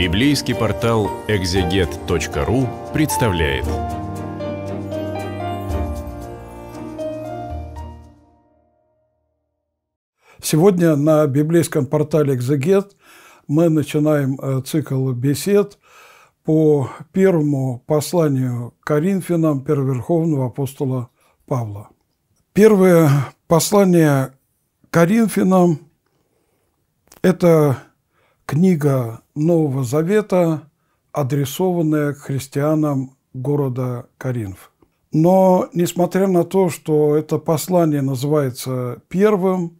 Библейский портал экзегет.ру представляет. Сегодня на библейском портале «Экзегет» мы начинаем э, цикл бесед по первому посланию Коринфянам первоверховного апостола Павла. Первое послание Коринфянам – это книга Нового Завета, адресованная христианам города Каринф. Но несмотря на то, что это послание называется первым,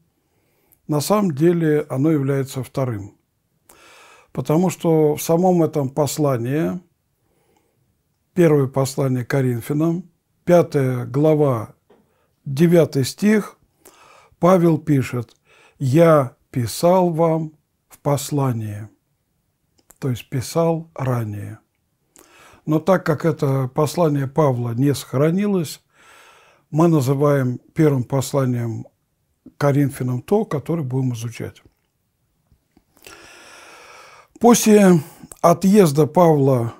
на самом деле оно является вторым. Потому что в самом этом послании, первое послание Коринфянам, пятая глава, девятый стих, Павел пишет, «Я писал вам послании, то есть писал ранее. Но так как это послание Павла не сохранилось, мы называем первым посланием Коринфянам то, которое будем изучать. После отъезда Павла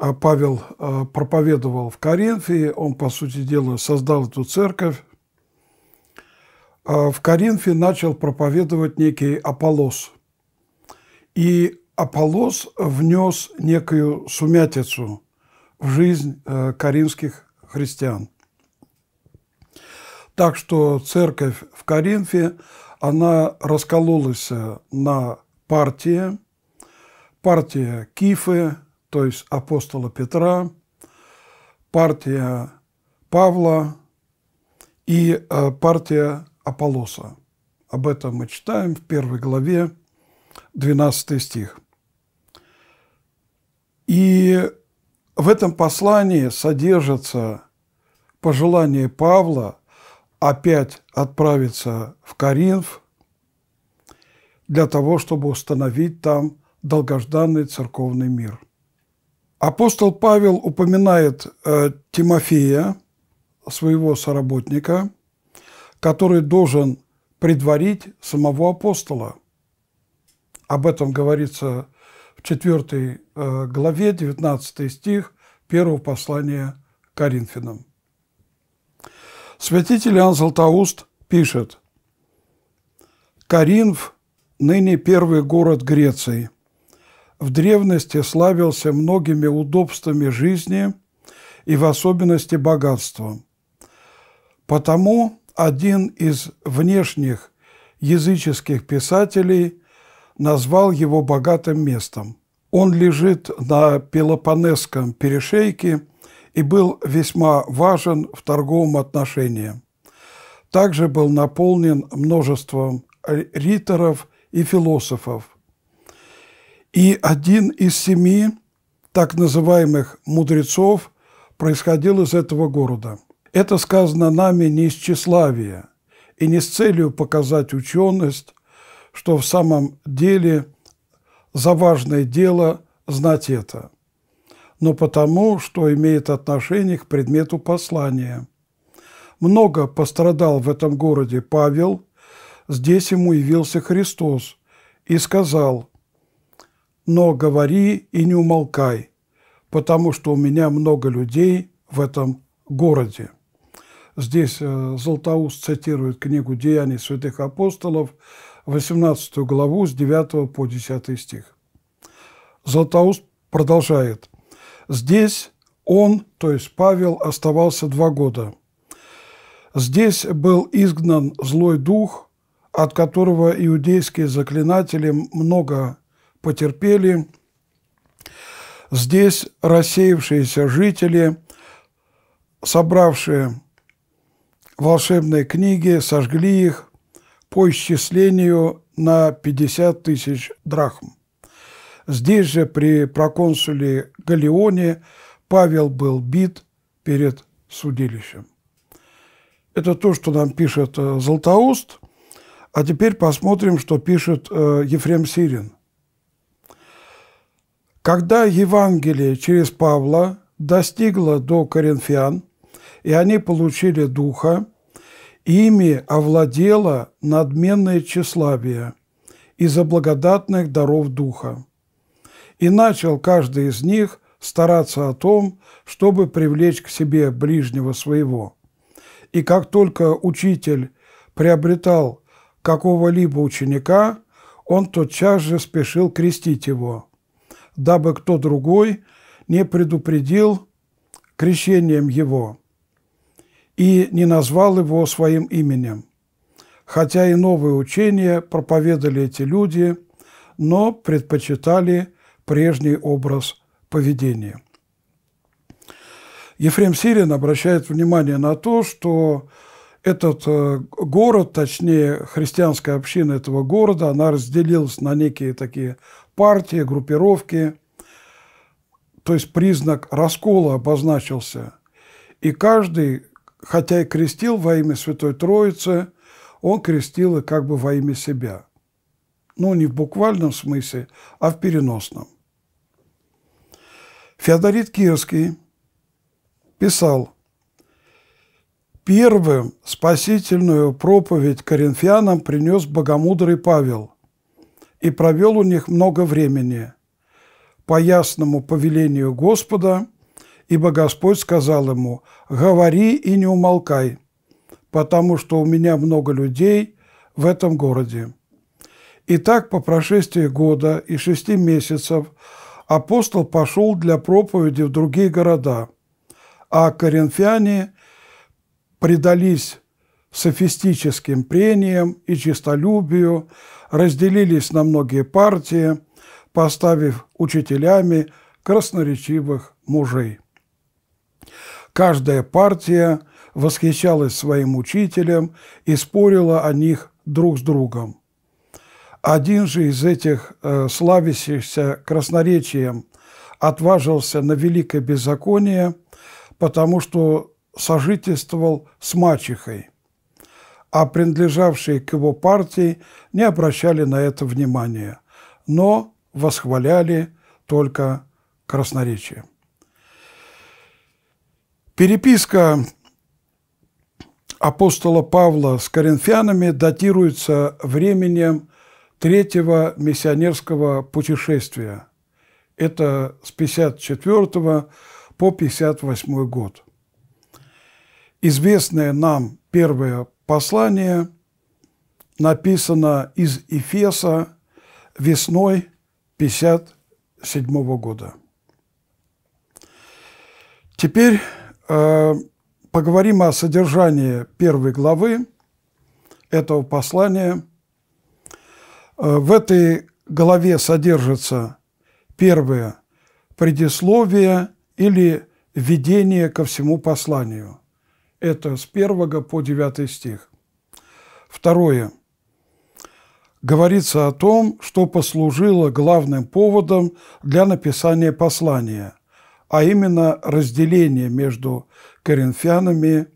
а Павел а, проповедовал в Коринфе, он, по сути дела, создал эту церковь, а, в Коринфе начал проповедовать некий Аполос, И Аполос внес некую сумятицу в жизнь э, коринфских христиан. Так что церковь в Коринфе, она раскололась э, на партии. Партия Кифы, то есть апостола Петра, партия Павла и э, партия Аполлоса. Об этом мы читаем в первой главе, 12 стих. И в этом послании содержится пожелание Павла опять отправиться в Коринф для того, чтобы установить там долгожданный церковный мир. Апостол Павел упоминает э, Тимофея, своего соработника – который должен предварить самого апостола. Об этом говорится в 4 э, главе, 19 стих первого послания Коринфянам. Святитель Иоанн Златоуст пишет, «Коринф – ныне первый город Греции. В древности славился многими удобствами жизни и в особенности богатством. Потому один из внешних языческих писателей назвал его богатым местом. Он лежит на Пелопонесском перешейке и был весьма важен в торговом отношении. Также был наполнен множеством риторов и философов. И один из семи так называемых мудрецов происходил из этого города – это сказано нами не из тщеславия и не с целью показать ученость, что в самом деле за важное дело знать это, но потому, что имеет отношение к предмету послания. Много пострадал в этом городе Павел, здесь ему явился Христос и сказал, «Но говори и не умолкай, потому что у меня много людей в этом городе». Здесь э, Златоуст цитирует книгу «Деяний святых апостолов», 18 главу с 9 по 10 стих. Златоуст продолжает. «Здесь он, то есть Павел, оставался два года. Здесь был изгнан злой дух, от которого иудейские заклинатели много потерпели. Здесь рассеявшиеся жители, собравшие Волшебные книги, сожгли их по исчислению на 50 тысяч драхм. Здесь же при проконсуле Галеоне Павел был бит перед судилищем. Это то, что нам пишет э, Златоуст. А теперь посмотрим, что пишет э, Ефрем Сирин. Когда Евангелие через Павла достигло до коринфян, и они получили духа, ими овладело надменное тщеславие из-за благодатных даров духа. И начал каждый из них стараться о том, чтобы привлечь к себе ближнего своего. И как только учитель приобретал какого-либо ученика, он тотчас же спешил крестить его, дабы кто другой не предупредил крещением его и не назвал его своим именем. Хотя и новые учения проповедовали эти люди, но предпочитали прежний образ поведения. Ефрем Сирин обращает внимание на то, что этот э, город, точнее, христианская община этого города, она разделилась на некие такие партии, группировки, то есть признак раскола обозначился. И каждый хотя и крестил во имя Святой Троицы, он крестил и как бы во имя себя. Ну, не в буквальном смысле, а в переносном. Феодорит Кирский писал, первым спасительную проповедь коринфянам принес богомудрый Павел и провел у них много времени по ясному повелению Господа – ибо Господь сказал ему, «Говори и не умолкай, потому что у меня много людей в этом городе». Итак, по прошествии года и шести месяцев апостол пошел для проповеди в другие города, а коринфяне предались софистическим прениям и чистолюбию, разделились на многие партии, поставив учителями красноречивых мужей. Каждая партия восхищалась своим учителем и спорила о них друг с другом. Один же из этих э, славящихся красноречием отважился на великое беззаконие, потому что сожительствовал с мачехой, а принадлежавшие к его партии не обращали на это внимания, но восхваляли только красноречие. Переписка апостола Павла с коринфянами датируется временем третьего миссионерского путешествия. Это с 54 по 58 год. Известное нам первое послание написано из Эфеса весной 57 года. Теперь Э, поговорим о содержании первой главы этого послания. Э, в этой главе содержится первое предисловие или введение ко всему посланию. Это с 1 по 9 стих. Второе. Говорится о том, что послужило главным поводом для написания послания – а именно разделение между коринфянами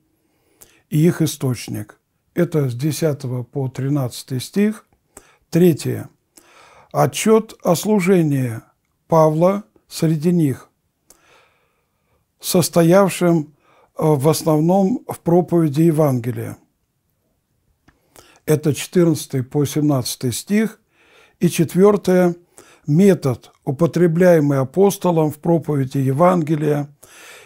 и их источник. Это с 10 по 13 стих. Третье. Отчет о служении Павла среди них, состоявшим э, в основном в проповеди Евангелия. Это 14 по 17 стих. И четвертое метод, употребляемый апостолом в проповеди Евангелия,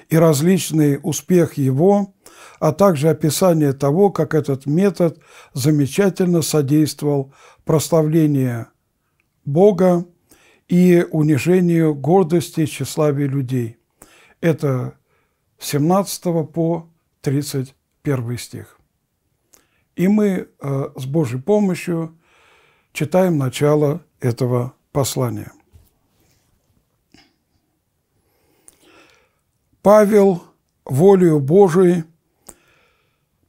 и различный успех его, а также описание того, как этот метод замечательно содействовал прославлению Бога и унижению гордости и тщеславия людей. Это 17 по 31 стих. И мы э, с Божьей помощью читаем начало этого послание. Павел, волею Божией,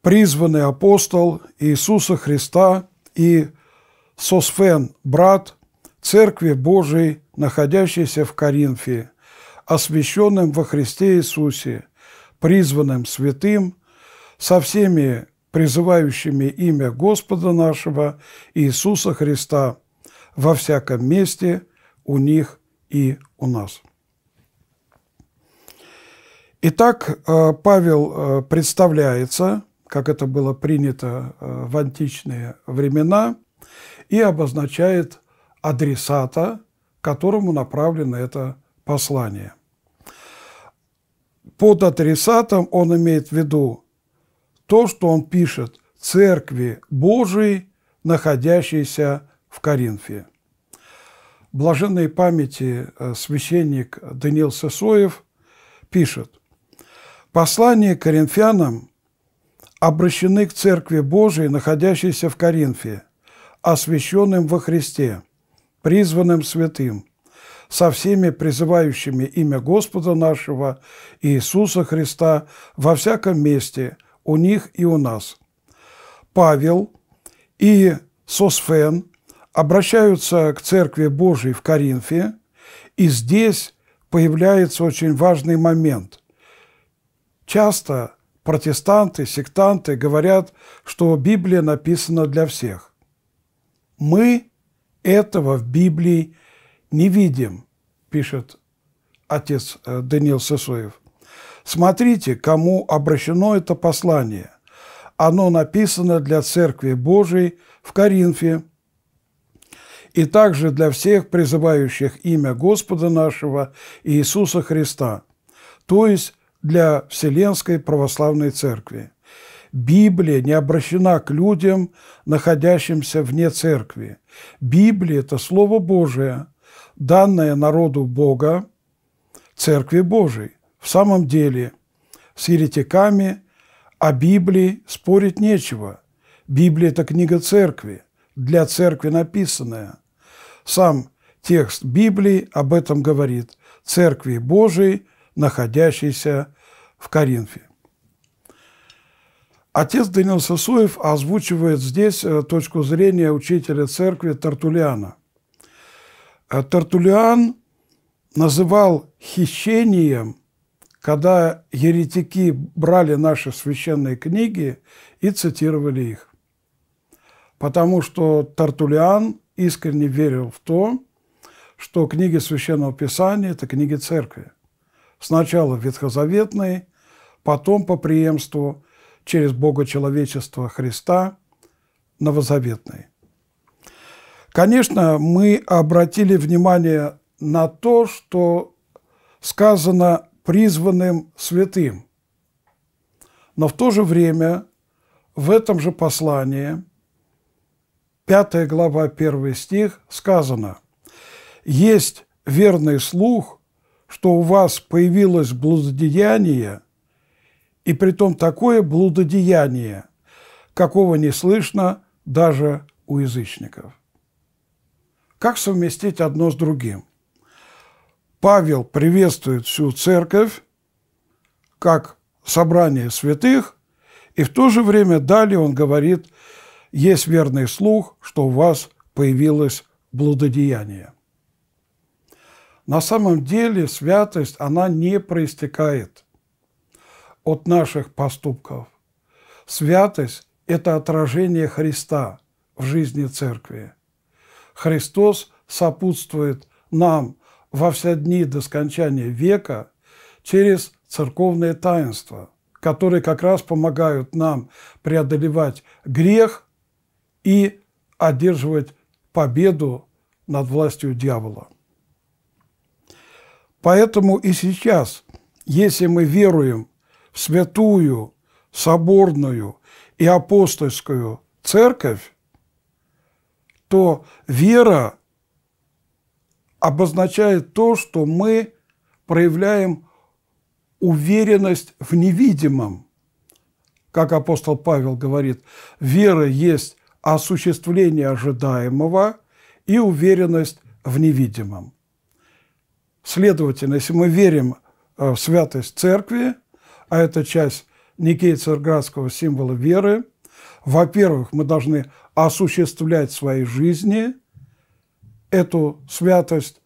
призванный апостол Иисуса Христа и Сосфен, брат Церкви Божией, находящейся в Коринфе, освященным во Христе Иисусе, призванным святым, со всеми призывающими имя Господа нашего Иисуса Христа – во всяком месте у них и у нас. Итак, э, Павел э, представляется, как это было принято э, в античные времена, и обозначает адресата, которому направлено это послание. Под адресатом он имеет в виду то, что он пишет церкви Божией, находящейся в Коринфе. Блаженной памяти э, священник Даниил Сысоев пишет, Послание к коринфянам обращены к Церкви Божией, находящейся в Коринфе, освященным во Христе, призванным святым, со всеми призывающими имя Господа нашего Иисуса Христа во всяком месте, у них и у нас. Павел и Сосфен – обращаются к Церкви Божией в Коринфе, и здесь появляется очень важный момент. Часто протестанты, сектанты говорят, что Библия написана для всех. Мы этого в Библии не видим, пишет отец э, Даниил Сысоев. Смотрите, кому обращено это послание. Оно написано для Церкви Божией в Коринфе – и также для всех призывающих имя Господа нашего Иисуса Христа, то есть для Вселенской Православной Церкви. Библия не обращена к людям, находящимся вне церкви. Библия – это Слово Божие, данное народу Бога, Церкви Божией. В самом деле, с еретиками о Библии спорить нечего. Библия – это книга церкви, для церкви написанная – сам текст Библии об этом говорит – Церкви Божией, находящейся в Коринфе. Отец Данил Сосуев озвучивает здесь э, точку зрения учителя церкви Тартулиана. Э, Тартулиан называл хищением, когда еретики брали наши священные книги и цитировали их. Потому что Тартулиан искренне верил в то, что книги Священного Писания – это книги Церкви. Сначала ветхозаветные, потом по преемству через Бога человечества Христа новозаветные. Конечно, мы обратили внимание на то, что сказано призванным святым. Но в то же время в этом же послании – 5 глава, 1 стих сказано, «Есть верный слух, что у вас появилось блудодеяние, и притом такое блудодеяние, какого не слышно даже у язычников». Как совместить одно с другим? Павел приветствует всю церковь как собрание святых, и в то же время далее он говорит – есть верный слух, что у вас появилось блудодеяние. На самом деле святость, она не проистекает от наших поступков. Святость – это отражение Христа в жизни Церкви. Христос сопутствует нам во все дни до скончания века через церковные таинства, которые как раз помогают нам преодолевать грех – и одерживать победу над властью дьявола. Поэтому и сейчас, если мы веруем в святую, соборную и апостольскую церковь, то вера обозначает то, что мы проявляем уверенность в невидимом. Как апостол Павел говорит, вера есть осуществление ожидаемого и уверенность в невидимом. Следовательно, если мы верим э, в святость церкви, а это часть Никей-Церградского символа веры, во-первых, мы должны осуществлять в своей жизни эту святость,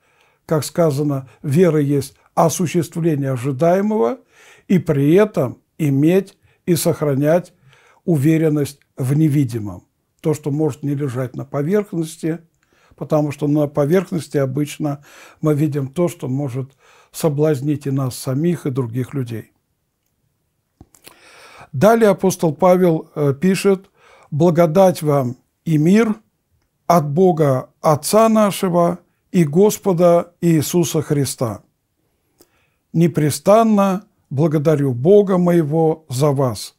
как сказано, вера есть осуществление ожидаемого, и при этом иметь и сохранять уверенность в невидимом то, что может не лежать на поверхности, потому что на поверхности обычно мы видим то, что может соблазнить и нас самих, и других людей. Далее апостол Павел э, пишет «Благодать вам и мир от Бога Отца нашего и Господа Иисуса Христа. Непрестанно благодарю Бога моего за вас.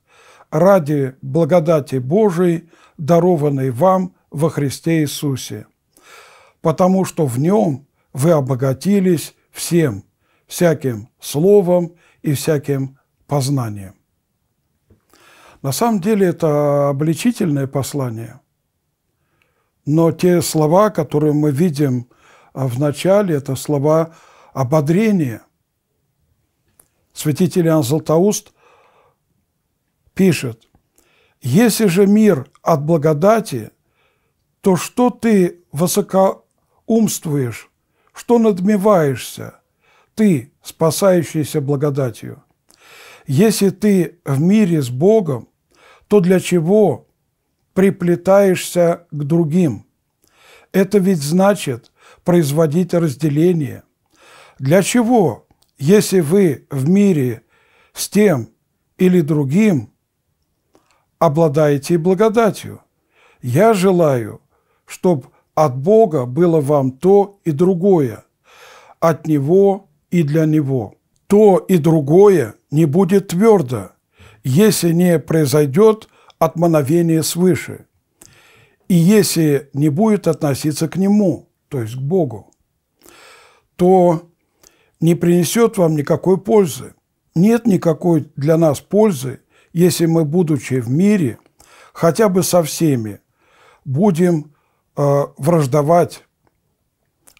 Ради благодати Божией – дарованный вам во Христе Иисусе, потому что в Нем вы обогатились всем, всяким словом и всяким познанием. На самом деле это обличительное послание, но те слова, которые мы видим а, в начале, это слова ободрения. Святитель Иоанн Златоуст пишет – если же мир от благодати, то что ты высокоумствуешь, что надмеваешься, ты, спасающийся благодатью? Если ты в мире с Богом, то для чего приплетаешься к другим? Это ведь значит производить разделение. Для чего, если вы в мире с тем или другим – обладаете и благодатью. Я желаю, чтобы от Бога было вам то и другое, от Него и для Него. То и другое не будет твердо, если не произойдет от свыше, и если не будет относиться к Нему, то есть к Богу, то не принесет вам никакой пользы. Нет никакой для нас пользы, если мы, будучи в мире, хотя бы со всеми, будем э, враждовать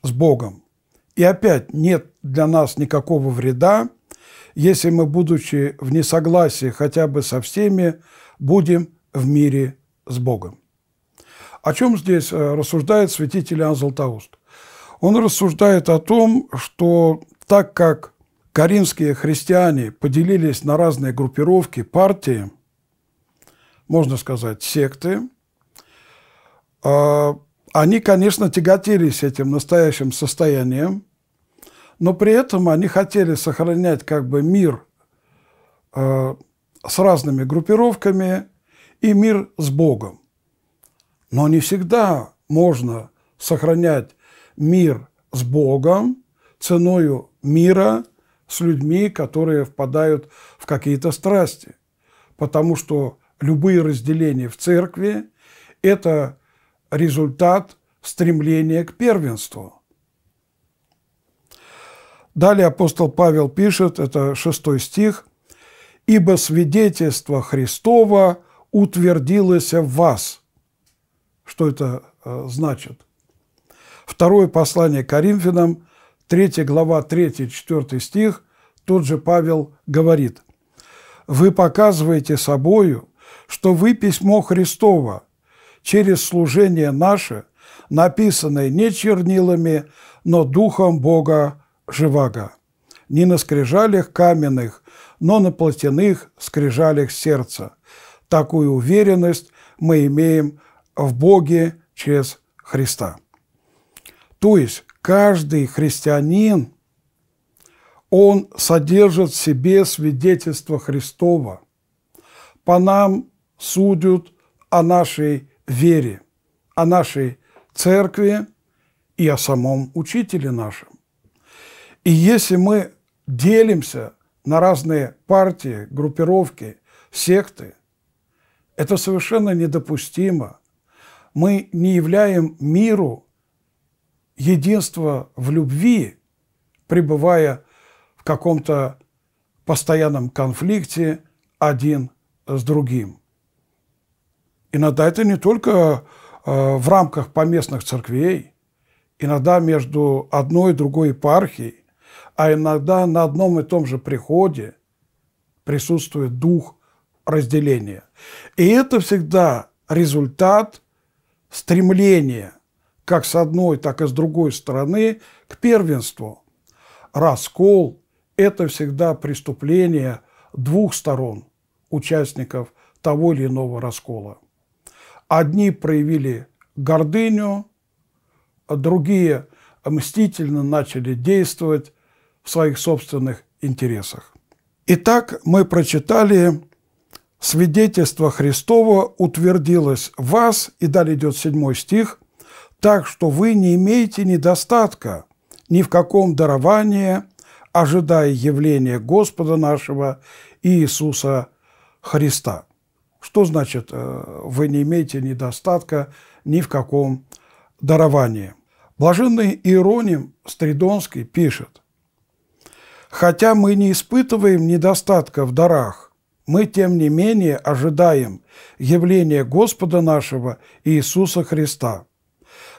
с Богом. И опять нет для нас никакого вреда, если мы, будучи в несогласии хотя бы со всеми, будем в мире с Богом. О чем здесь э, рассуждает святитель Иоанн Златоуст? Он рассуждает о том, что так как Каринские христиане поделились на разные группировки, партии, можно сказать, секты. А, они, конечно, тяготились этим настоящим состоянием, но при этом они хотели сохранять как бы мир а, с разными группировками и мир с Богом. Но не всегда можно сохранять мир с Богом ценою мира – с людьми, которые впадают в какие-то страсти. Потому что любые разделения в церкви – это результат стремления к первенству. Далее апостол Павел пишет, это шестой стих, «Ибо свидетельство Христова утвердилось в вас». Что это э, значит? Второе послание Коринфянам – 3 глава, 3-4 стих, тот же Павел говорит, «Вы показываете собою, что вы письмо Христово, через служение наше, написанное не чернилами, но Духом Бога Живаго, не на скрижалях каменных, но на плотяных скрижалях сердца. Такую уверенность мы имеем в Боге через Христа». То есть Каждый христианин, он содержит в себе свидетельство Христова. По нам судят о нашей вере, о нашей церкви и о самом учителе нашем. И если мы делимся на разные партии, группировки, секты, это совершенно недопустимо. Мы не являем миру единство в любви, пребывая в каком-то постоянном конфликте один с другим. Иногда это не только э, в рамках поместных церквей, иногда между одной и другой епархией, а иногда на одном и том же приходе присутствует дух разделения. И это всегда результат стремления – как с одной, так и с другой стороны, к первенству. Раскол – это всегда преступление двух сторон, участников того или иного раскола. Одни проявили гордыню, другие мстительно начали действовать в своих собственных интересах. Итак, мы прочитали «Свидетельство Христово, утвердилось в вас», и далее идет седьмой стих – так что вы не имеете недостатка ни в каком даровании, ожидая явления Господа нашего Иисуса Христа. Что значит э, «вы не имеете недостатка ни в каком даровании»? Блаженный Иероним Стридонский пишет, «Хотя мы не испытываем недостатка в дарах, мы, тем не менее, ожидаем явления Господа нашего Иисуса Христа,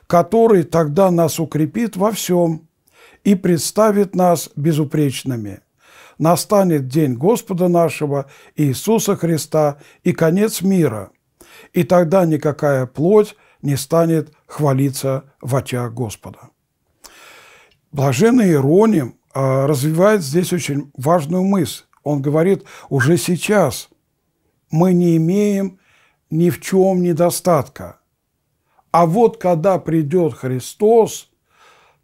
который тогда нас укрепит во всем и представит нас безупречными. Настанет день Господа нашего Иисуса Христа и конец мира, и тогда никакая плоть не станет хвалиться в очах Господа. Блаженный Ироним а, развивает здесь очень важную мысль. Он говорит, уже сейчас мы не имеем ни в чем недостатка – а вот когда придет Христос,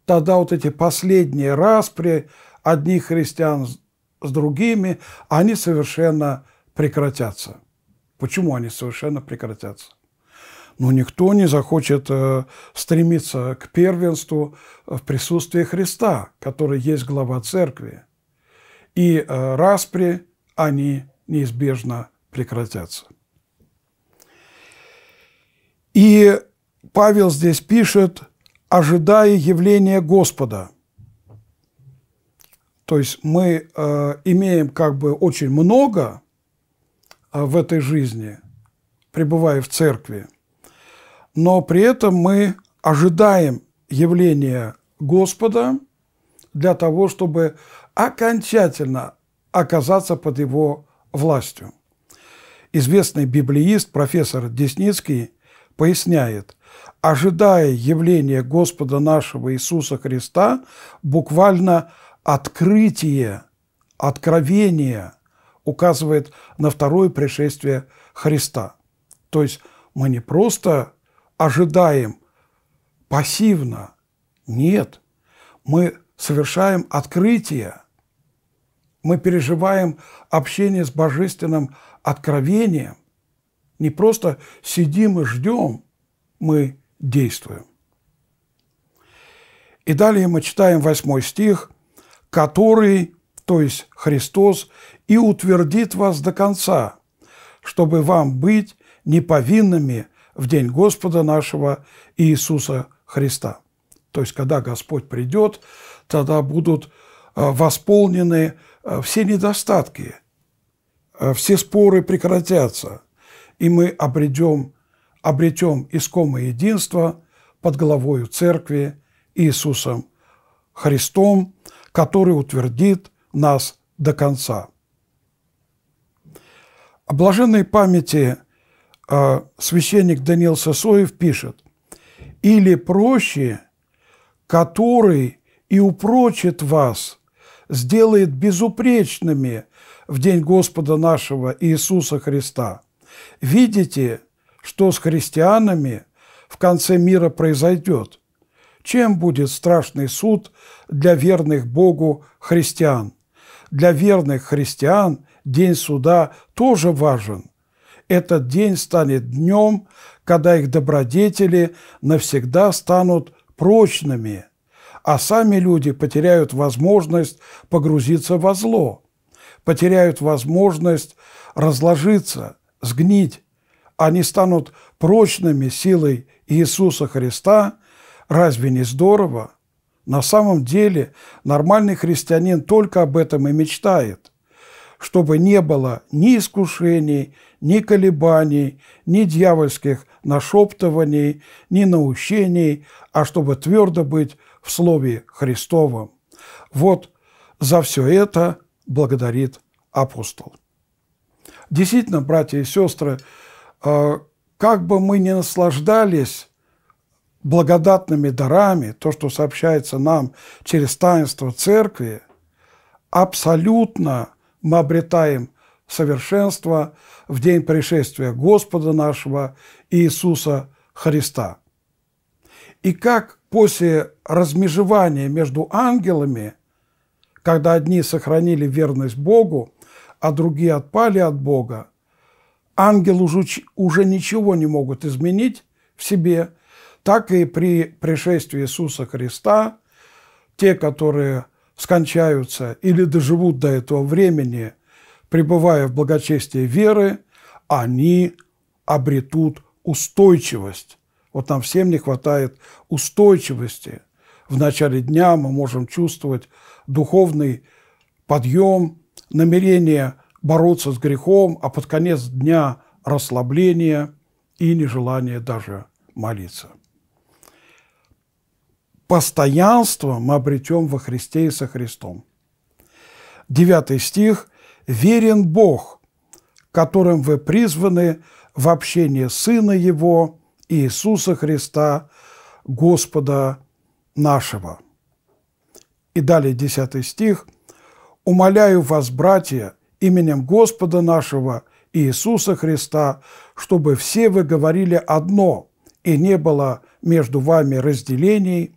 тогда вот эти последние распри одних христиан с другими, они совершенно прекратятся. Почему они совершенно прекратятся? Ну, никто не захочет э, стремиться к первенству в присутствии Христа, который есть глава церкви. И э, распри они неизбежно прекратятся. И Павел здесь пишет, ожидая явления Господа. То есть мы э, имеем как бы очень много э, в этой жизни, пребывая в церкви, но при этом мы ожидаем явления Господа для того, чтобы окончательно оказаться под его властью. Известный библеист профессор Десницкий поясняет – ожидая явления Господа нашего Иисуса Христа, буквально открытие, откровение указывает на второе пришествие Христа. То есть мы не просто ожидаем пассивно, нет, мы совершаем открытие, мы переживаем общение с божественным откровением, не просто сидим и ждем – мы действуем. И далее мы читаем восьмой стих, который, то есть Христос, и утвердит вас до конца, чтобы вам быть неповинными в день Господа нашего Иисуса Христа. То есть, когда Господь придет, тогда будут а, восполнены а, все недостатки, а, все споры прекратятся, и мы обретем обретем искомое единство под головою Церкви Иисусом Христом, который утвердит нас до конца. О блаженной памяти э, священник Даниил Сосоев пишет, «Или проще, который и упрочит вас, сделает безупречными в день Господа нашего Иисуса Христа. Видите, что с христианами в конце мира произойдет, чем будет страшный суд для верных Богу христиан. Для верных христиан день суда тоже важен. Этот день станет днем, когда их добродетели навсегда станут прочными, а сами люди потеряют возможность погрузиться во зло, потеряют возможность разложиться, сгнить, они станут прочными силой Иисуса Христа, разве не здорово? На самом деле нормальный христианин только об этом и мечтает, чтобы не было ни искушений, ни колебаний, ни дьявольских нашептываний, ни наущений, а чтобы твердо быть в Слове Христовом. Вот за все это благодарит апостол. Действительно, братья и сестры, Э, как бы мы ни наслаждались благодатными дарами, то, что сообщается нам через таинство церкви, абсолютно мы обретаем совершенство в день пришествия Господа нашего Иисуса Христа. И как после размежевания между ангелами, когда одни сохранили верность Богу, а другие отпали от Бога, Ангелы уже, уже ничего не могут изменить в себе, так и при пришествии Иисуса Христа те, которые скончаются или доживут до этого времени, пребывая в благочестии веры, они обретут устойчивость. Вот нам всем не хватает устойчивости. В начале дня мы можем чувствовать духовный подъем, намерение бороться с грехом, а под конец дня расслабление и нежелание даже молиться. Постоянство мы обретем во Христе и со Христом. Девятый стих. «Верен Бог, которым вы призваны в общение Сына Его, Иисуса Христа, Господа нашего». И далее 10 стих. «Умоляю вас, братья, именем Господа нашего Иисуса Христа, чтобы все вы говорили одно, и не было между вами разделений,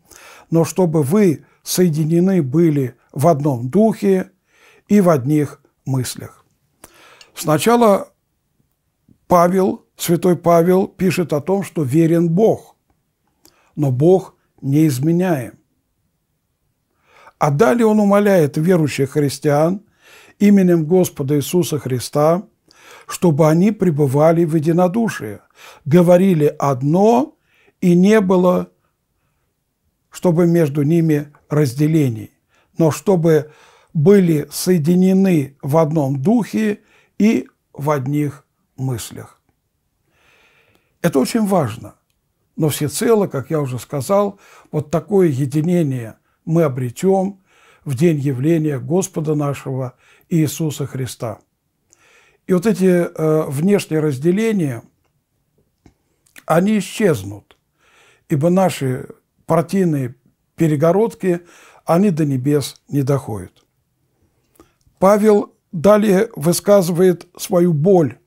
но чтобы вы соединены были в одном духе и в одних мыслях. Сначала Павел, святой Павел, пишет о том, что верен Бог, но Бог не изменяем. А далее он умоляет верующих христиан – именем Господа Иисуса Христа, чтобы они пребывали в единодушии, говорили одно, и не было, чтобы между ними разделений, но чтобы были соединены в одном духе и в одних мыслях. Это очень важно, но всецело, как я уже сказал, вот такое единение мы обретем в день явления Господа нашего – Иисуса Христа. И вот эти э, внешние разделения, они исчезнут, ибо наши партийные перегородки, они до небес не доходят. Павел далее высказывает свою боль,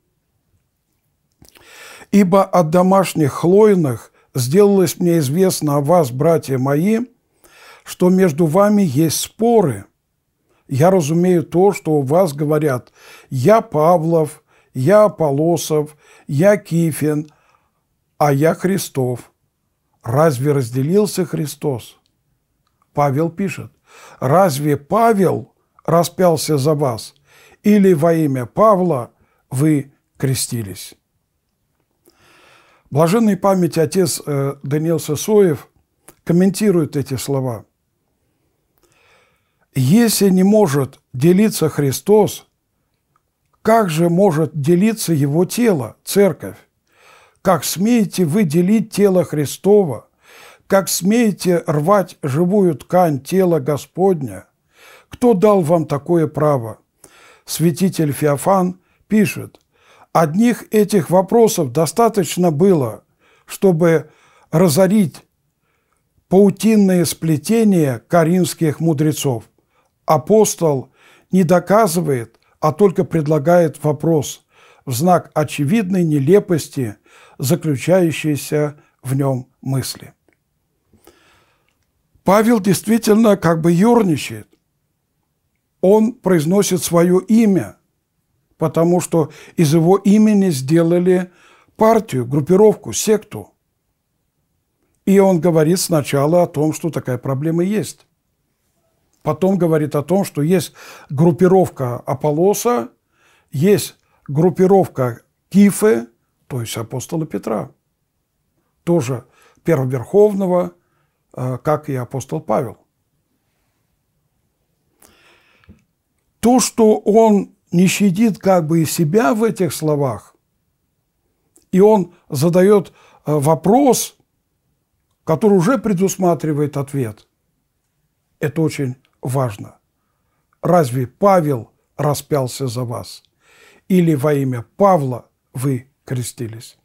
«Ибо от домашних хлойных сделалось мне известно о вас, братья мои, что между вами есть споры – я разумею то, что у вас говорят. Я Павлов, я Полосов, я Кифин, а я Христов. Разве разделился Христос? Павел пишет, разве Павел распялся за вас, или во имя Павла вы крестились? Блаженной памяти отец э, Даниил Сосоев комментирует эти слова – если не может делиться Христос, как же может делиться Его тело, Церковь? Как смеете вы делить тело Христова? Как смеете рвать живую ткань тела Господня? Кто дал вам такое право? Святитель Феофан пишет, одних этих вопросов достаточно было, чтобы разорить паутинные сплетения каринских мудрецов апостол не доказывает, а только предлагает вопрос в знак очевидной нелепости, заключающейся в нем мысли. Павел действительно как бы ерничает. Он произносит свое имя, потому что из его имени сделали партию, группировку, секту. И он говорит сначала о том, что такая проблема есть потом говорит о том, что есть группировка Аполлоса, есть группировка Кифы, то есть апостола Петра, тоже Первоверховного, э, как и апостол Павел. То, что он не щадит как бы и себя в этих словах, и он задает э, вопрос, который уже предусматривает ответ, это очень важно. Разве Павел распялся за вас? Или во имя Павла вы крестились?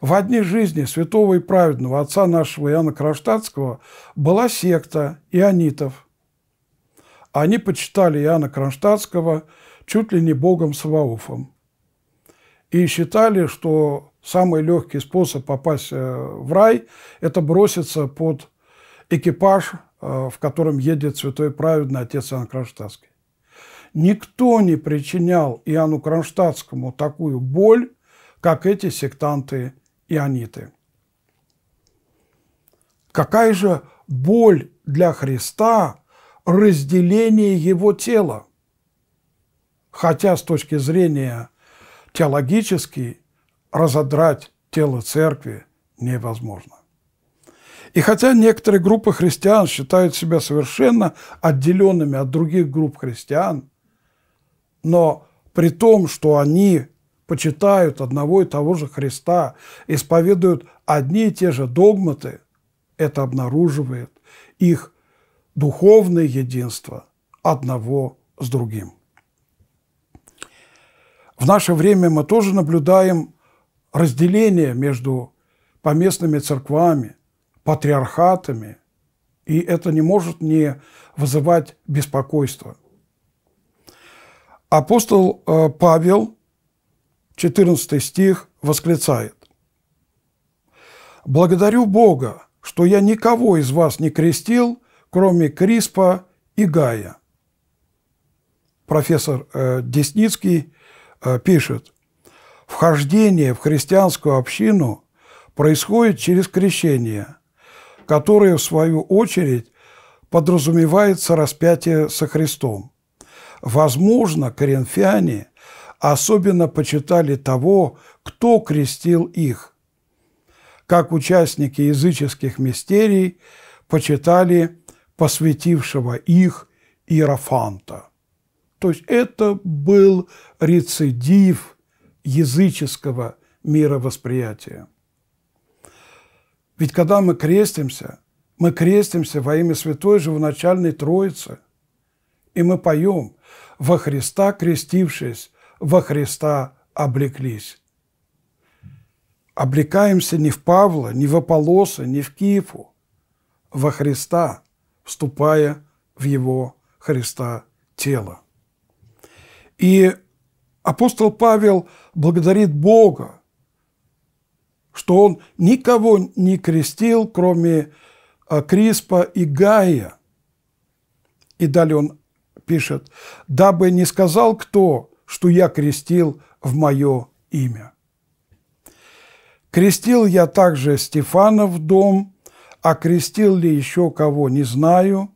В одни жизни святого и праведного отца нашего Иоанна Кронштадтского была секта ионитов. Они почитали Иоанна Кронштадтского чуть ли не богом Саваофом и считали, что самый легкий способ попасть э, в рай – это броситься под экипаж, э, в котором едет святой праведный отец Иоанн Кронштадтский. Никто не причинял Иоанну Кронштадтскому такую боль, как эти сектанты иониты. Какая же боль для Христа разделение его тела? Хотя с точки зрения теологической разодрать тело церкви невозможно. И хотя некоторые группы христиан считают себя совершенно отделенными от других групп христиан, но при том, что они почитают одного и того же Христа, исповедуют одни и те же догматы, это обнаруживает их духовное единство одного с другим. В наше время мы тоже наблюдаем разделение между поместными церквами, патриархатами, и это не может не вызывать беспокойства. Апостол э, Павел, 14 стих, восклицает. «Благодарю Бога, что я никого из вас не крестил, кроме Криспа и Гая». Профессор э, Десницкий э, пишет, «Вхождение в христианскую общину происходит через крещение – которое в свою очередь, подразумевается распятие со Христом. Возможно, коринфяне особенно почитали того, кто крестил их, как участники языческих мистерий почитали посвятившего их Иерофанта. То есть это был рецидив языческого мировосприятия. Ведь когда мы крестимся, мы крестимся во имя Святой Живоначальной Троицы. И мы поем «Во Христа крестившись, во Христа облеклись». Облекаемся не в Павла, не в Аполлоса, не в Киеву, во Христа, вступая в Его Христа тело. И апостол Павел благодарит Бога что он никого не крестил, кроме а, Криспа и Гая. И далее он пишет, «Дабы не сказал кто, что я крестил в мое имя». Крестил я также Стефана в дом, а крестил ли еще кого, не знаю,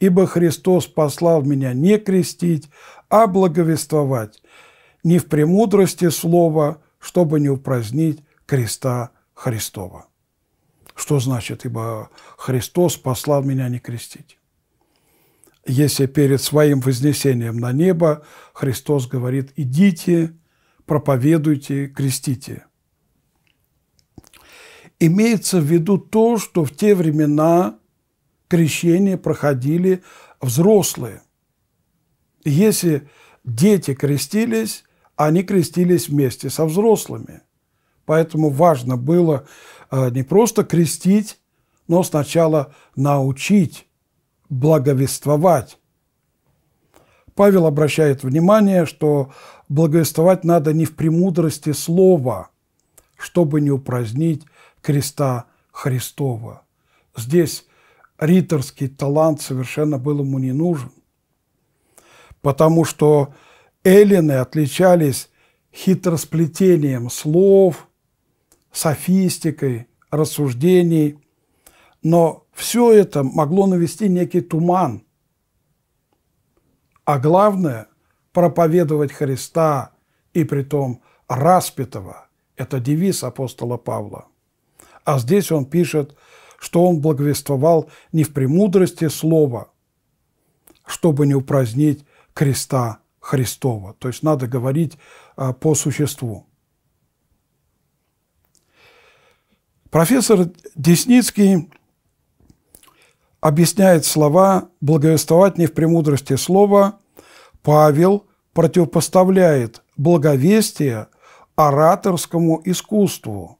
ибо Христос послал меня не крестить, а благовествовать, не в премудрости слова, чтобы не упразднить креста Христова. Что значит, ибо Христос послал меня не крестить? Если перед своим вознесением на небо Христос говорит, идите, проповедуйте, крестите. Имеется в виду то, что в те времена крещение проходили взрослые. Если дети крестились, они крестились вместе со взрослыми – Поэтому важно было э, не просто крестить, но сначала научить благовествовать. Павел обращает внимание, что благовествовать надо не в премудрости слова, чтобы не упразднить креста Христова. Здесь риторский талант совершенно был ему не нужен, потому что эллины отличались хитросплетением слов – софистикой, рассуждений, но все это могло навести некий туман. А главное – проповедовать Христа, и при том распятого – это девиз апостола Павла. А здесь он пишет, что он благовествовал не в премудрости слова, чтобы не упразднить креста Христова. То есть надо говорить а, по существу. Профессор Десницкий объясняет слова «благовествовать не в премудрости слова». Павел противопоставляет благовестие ораторскому искусству.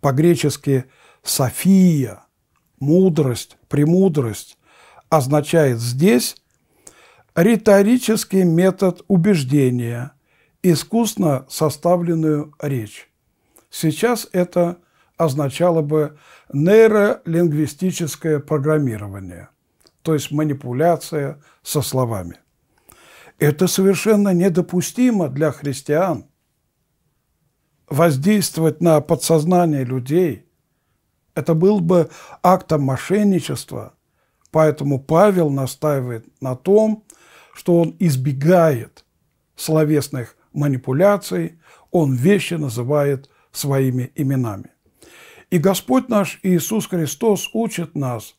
По-гречески «софия» – мудрость, премудрость – означает здесь риторический метод убеждения, искусно составленную речь. Сейчас это означало бы нейролингвистическое программирование, то есть манипуляция со словами. Это совершенно недопустимо для христиан. Воздействовать на подсознание людей – это был бы актом мошенничества, поэтому Павел настаивает на том, что он избегает словесных манипуляций, он вещи называет – своими именами. И Господь наш Иисус Христос учит нас,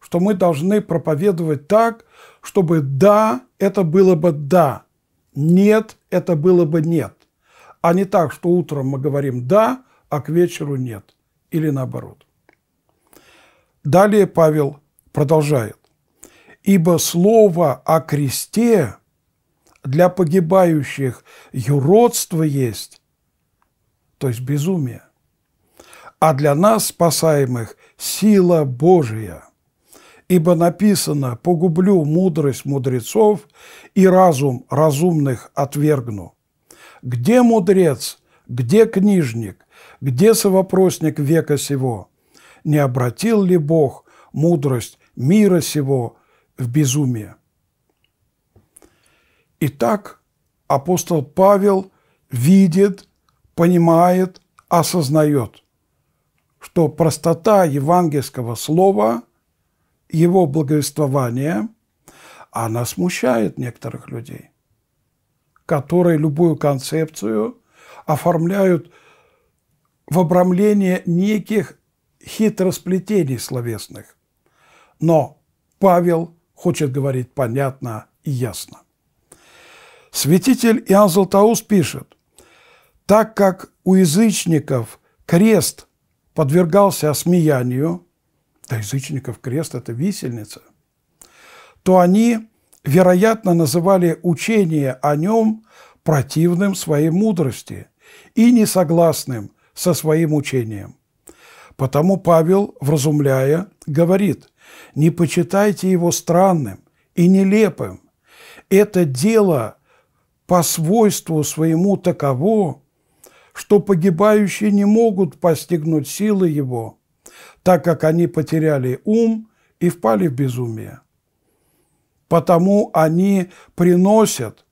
что мы должны проповедовать так, чтобы «да» – это было бы «да», «нет» – это было бы «нет», а не так, что утром мы говорим «да», а к вечеру «нет» или наоборот. Далее Павел продолжает. «Ибо слово о кресте для погибающих юродство есть, то есть безумие. А для нас, спасаемых, сила Божия. Ибо написано «погублю мудрость мудрецов и разум разумных отвергну». Где мудрец, где книжник, где совопросник века сего? Не обратил ли Бог мудрость мира сего в безумие? Итак, апостол Павел видит понимает, осознает, что простота евангельского слова, его благовествование, она смущает некоторых людей, которые любую концепцию оформляют в обрамление неких хитросплетений словесных. Но Павел хочет говорить понятно и ясно. Святитель Иоанн Златоуст пишет, так как у язычников крест подвергался осмеянию, а язычников крест – это висельница, то они, вероятно, называли учение о нем противным своей мудрости и несогласным со своим учением. Потому Павел, вразумляя, говорит, «Не почитайте его странным и нелепым. Это дело по свойству своему таково, что погибающие не могут постигнуть силы его, так как они потеряли ум и впали в безумие. Потому они приносят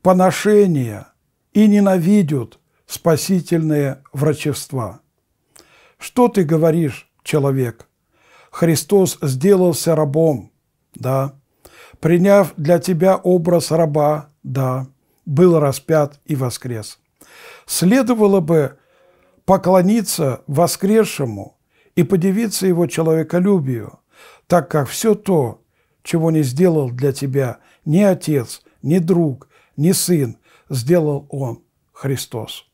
поношения и ненавидят спасительные врачевства. Что ты говоришь, человек? Христос сделался рабом, да, приняв для тебя образ раба, да, был распят и воскрес следовало бы поклониться воскресшему и подивиться его человеколюбию, так как все то, чего не сделал для тебя ни отец, ни друг, ни сын, сделал он, Христос.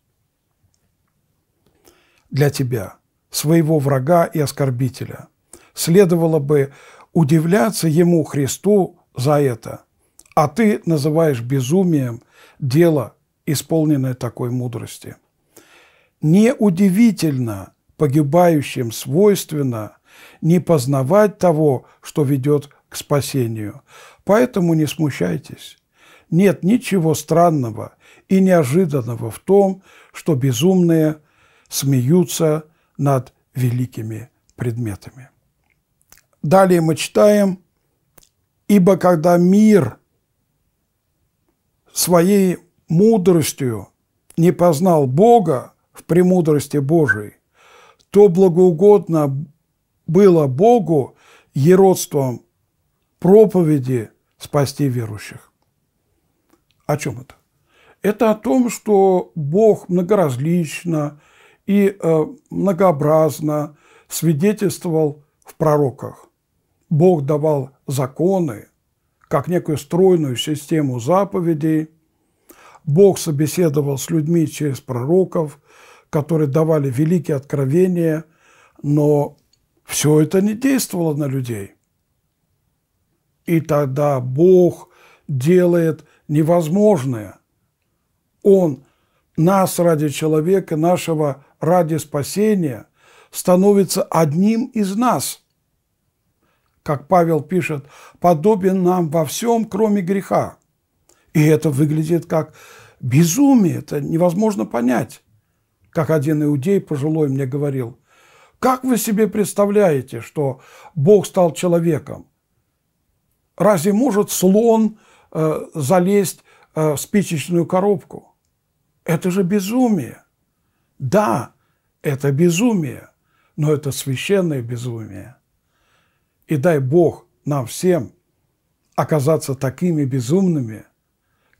Для тебя, своего врага и оскорбителя, следовало бы удивляться ему, Христу, за это, а ты называешь безумием дело исполненная такой мудрости. Неудивительно погибающим свойственно не познавать того, что ведет к спасению. Поэтому не смущайтесь. Нет ничего странного и неожиданного в том, что безумные смеются над великими предметами. Далее мы читаем, «Ибо когда мир своей мудростью не познал Бога в премудрости Божией, то благоугодно было Богу еродством проповеди спасти верующих. О чем это? Это о том, что Бог многоразлично и э, многообразно свидетельствовал в пророках. Бог давал законы, как некую стройную систему заповедей, Бог собеседовал с людьми через пророков, которые давали великие откровения, но все это не действовало на людей. И тогда Бог делает невозможное. Он нас ради человека, нашего ради спасения, становится одним из нас. Как Павел пишет, подобен нам во всем, кроме греха. И это выглядит как безумие, это невозможно понять. Как один иудей пожилой мне говорил, как вы себе представляете, что Бог стал человеком? Разве может слон э, залезть э, в спичечную коробку? Это же безумие. Да, это безумие, но это священное безумие. И дай Бог нам всем оказаться такими безумными –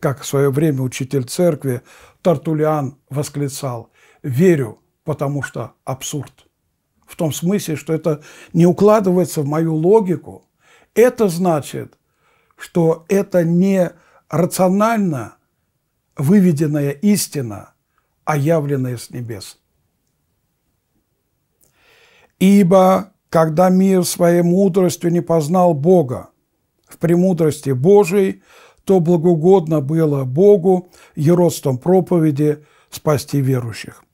как в свое время учитель церкви Тартулиан восклицал, «Верю, потому что абсурд». В том смысле, что это не укладывается в мою логику. Это значит, что это не рационально выведенная истина, а явленная с небес. «Ибо когда мир своей мудростью не познал Бога, в премудрости Божией то благоугодно было Богу и родством проповеди спасти верующих.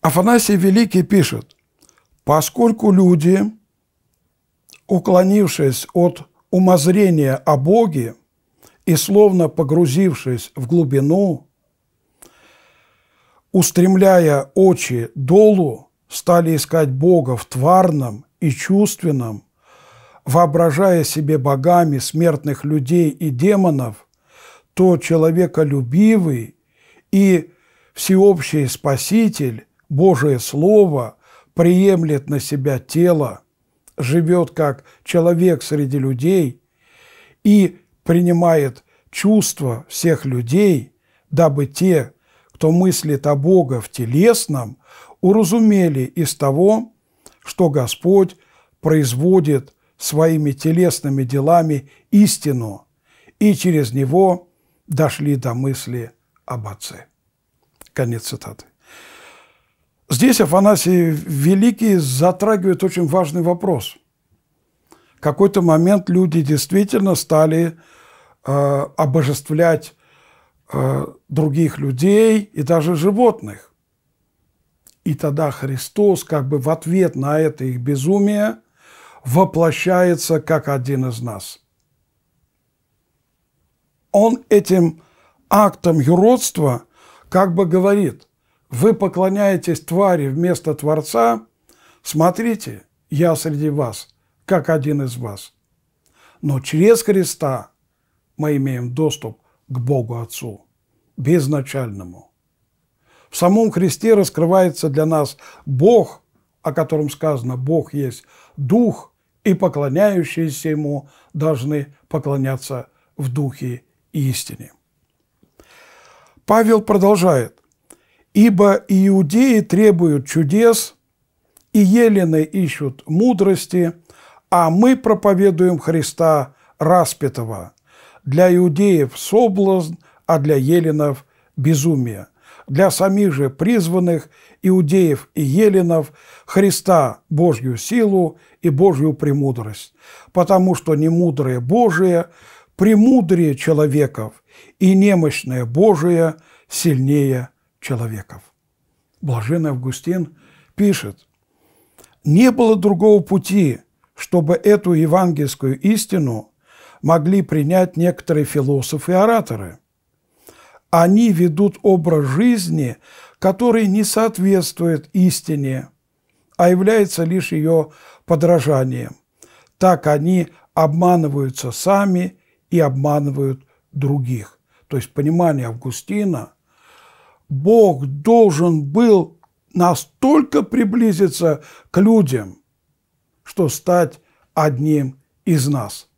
Афанасий Великий пишет, поскольку люди, уклонившись от умозрения о Боге и словно погрузившись в глубину, устремляя очи долу, стали искать Бога в тварном и чувственном, воображая себе богами смертных людей и демонов, то человеколюбивый и всеобщий Спаситель, Божие Слово, приемлет на себя тело, живет как человек среди людей и принимает чувства всех людей, дабы те, кто мыслит о Бога в телесном, уразумели из того, что Господь производит – своими телесными делами истину и через него дошли до мысли об Отце. Конец цитаты. Здесь Афанасий Великий затрагивает очень важный вопрос. В какой-то момент люди действительно стали э, обожествлять э, других людей и даже животных. И тогда Христос как бы в ответ на это их безумие – воплощается как один из нас. Он этим актом юродства как бы говорит, вы поклоняетесь твари вместо Творца, смотрите, я среди вас, как один из вас. Но через Христа мы имеем доступ к Богу Отцу, безначальному. В самом Христе раскрывается для нас Бог, о котором сказано «Бог есть дух, и поклоняющиеся ему должны поклоняться в духе истине. Павел продолжает. «Ибо иудеи требуют чудес, и елены ищут мудрости, а мы проповедуем Христа распятого. Для иудеев – соблазн, а для еленов – безумие для самих же призванных, иудеев и еленов, Христа – Божью силу и Божью премудрость, потому что немудрое Божие – премудрее человеков, и немощное Божие – сильнее человеков. Блаженный Августин пишет, «Не было другого пути, чтобы эту евангельскую истину могли принять некоторые философы и ораторы – они ведут образ жизни, который не соответствует истине, а является лишь ее подражанием. Так они обманываются сами и обманывают других. То есть понимание Августина, Бог должен был настолько приблизиться к людям, что стать одним из нас.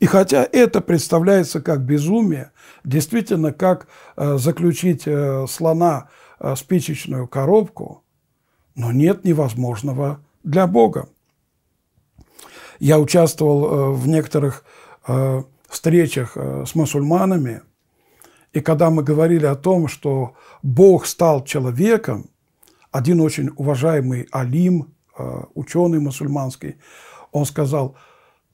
И хотя это представляется как безумие, действительно, как э, заключить э, слона в э, спичечную коробку, но нет невозможного для Бога. Я участвовал в некоторых встречах с мусульманами, и когда мы говорили о том, что Бог стал человеком, один очень уважаемый алим, ученый мусульманский, он сказал –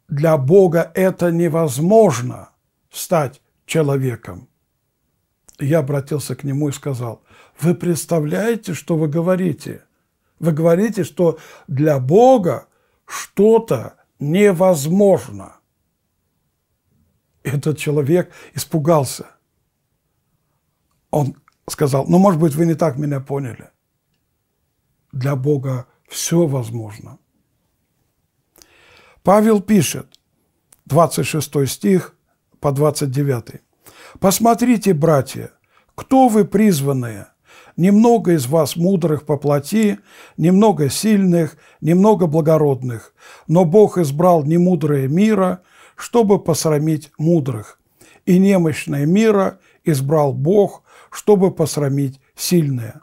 для Бога это невозможно стать человеком. Я обратился к нему и сказал, вы представляете, что вы говорите? Вы говорите, что для Бога что-то невозможно. Этот человек испугался. Он сказал, ну, может быть, вы не так меня поняли. Для Бога все возможно – Павел пишет, 26 стих по 29. «Посмотрите, братья, кто вы призванные? Немного из вас мудрых по плоти, немного сильных, немного благородных, но Бог избрал немудрое мира, чтобы посрамить мудрых, и немощное мира избрал Бог, чтобы посрамить сильное,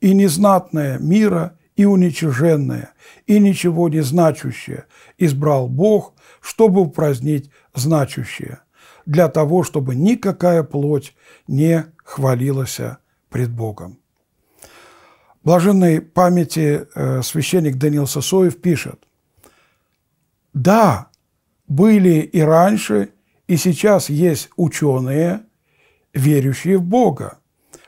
и незнатное мира и уничиженное, и ничего не значущее избрал Бог, чтобы упразднить значущее, для того, чтобы никакая плоть не хвалилась пред Богом. Блаженной памяти э, священник Данил Сосоев пишет, «Да, были и раньше, и сейчас есть ученые, верующие в Бога,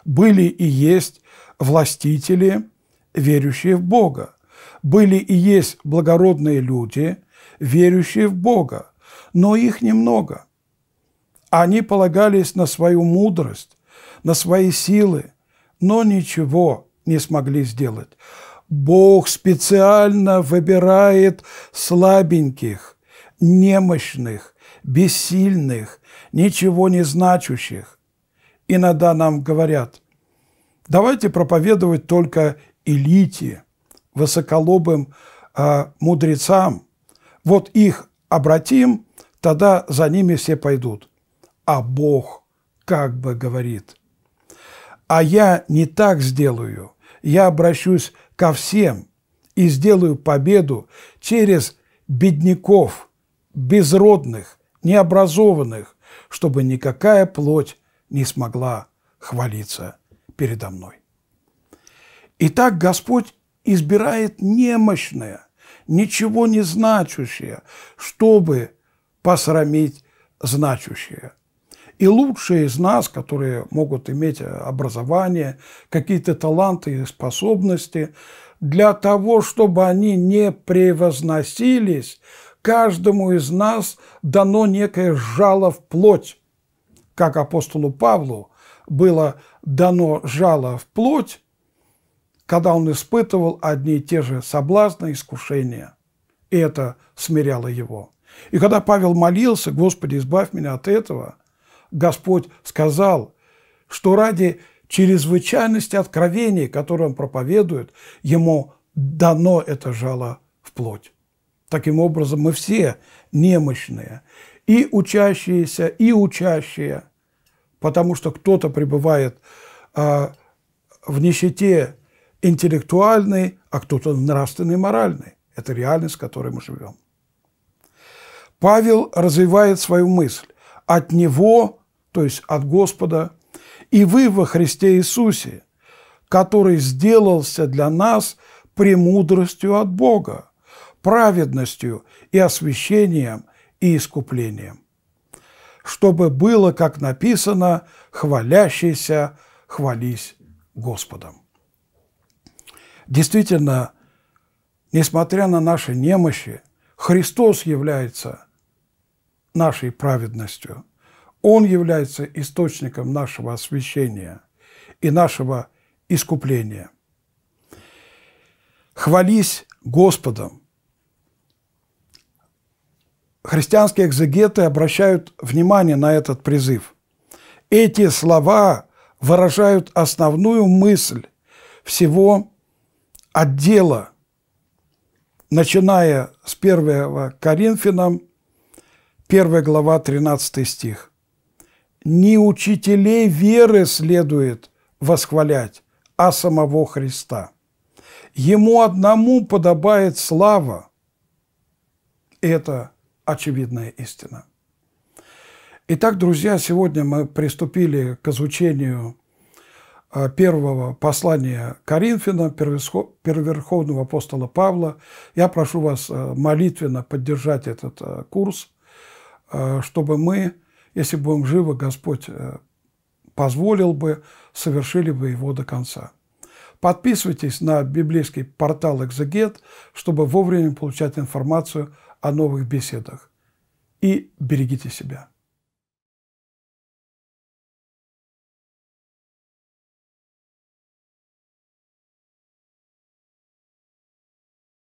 были и есть властители – верующие в Бога. Были и есть благородные люди, верующие в Бога, но их немного. Они полагались на свою мудрость, на свои силы, но ничего не смогли сделать. Бог специально выбирает слабеньких, немощных, бессильных, ничего не значущих. Иногда нам говорят, давайте проповедовать только элите, высоколобым э, мудрецам. Вот их обратим, тогда за ними все пойдут. А Бог как бы говорит, а я не так сделаю, я обращусь ко всем и сделаю победу через бедняков, безродных, необразованных, чтобы никакая плоть не смогла хвалиться передо мной. Итак, Господь избирает немощное, ничего не значущее, чтобы посрамить значущее. И лучшие из нас, которые могут иметь э, образование, какие-то таланты и способности, для того, чтобы они не превозносились, каждому из нас дано некое жало в плоть, как апостолу Павлу было дано жало в плоть, когда он испытывал одни и те же соблазны и искушения. И это смиряло его. И когда Павел молился, «Господи, избавь меня от этого», Господь сказал, что ради чрезвычайности откровений, которые он проповедует, ему дано это жало в плоть. Таким образом, мы все немощные, и учащиеся, и учащие, потому что кто-то пребывает э, в нищете интеллектуальный, а кто-то нравственный, моральный. Это реальность, в которой мы живем. Павел развивает свою мысль. От Него, то есть от Господа, и вы во Христе Иисусе, который сделался для нас премудростью от Бога, праведностью и освящением и искуплением, чтобы было, как написано, хвалящийся хвались Господом. Действительно, несмотря на наши немощи, Христос является нашей праведностью. Он является источником нашего освящения и нашего искупления. Хвались Господом. Христианские экзегеты обращают внимание на этот призыв. Эти слова выражают основную мысль всего отдела, начиная с 1 Коринфянам, 1 глава, 13 стих. «Не учителей веры следует восхвалять, а самого Христа. Ему одному подобает слава». это очевидная истина. Итак, друзья, сегодня мы приступили к изучению Э, первого послания Коринфяна, первоверховного апостола Павла. Я прошу вас э, молитвенно поддержать этот э, курс, чтобы мы, если будем живы, Господь позволил бы, совершили бы его до конца. Подписывайтесь на библейский портал «Экзегет», чтобы вовремя получать информацию о новых беседах. И берегите себя.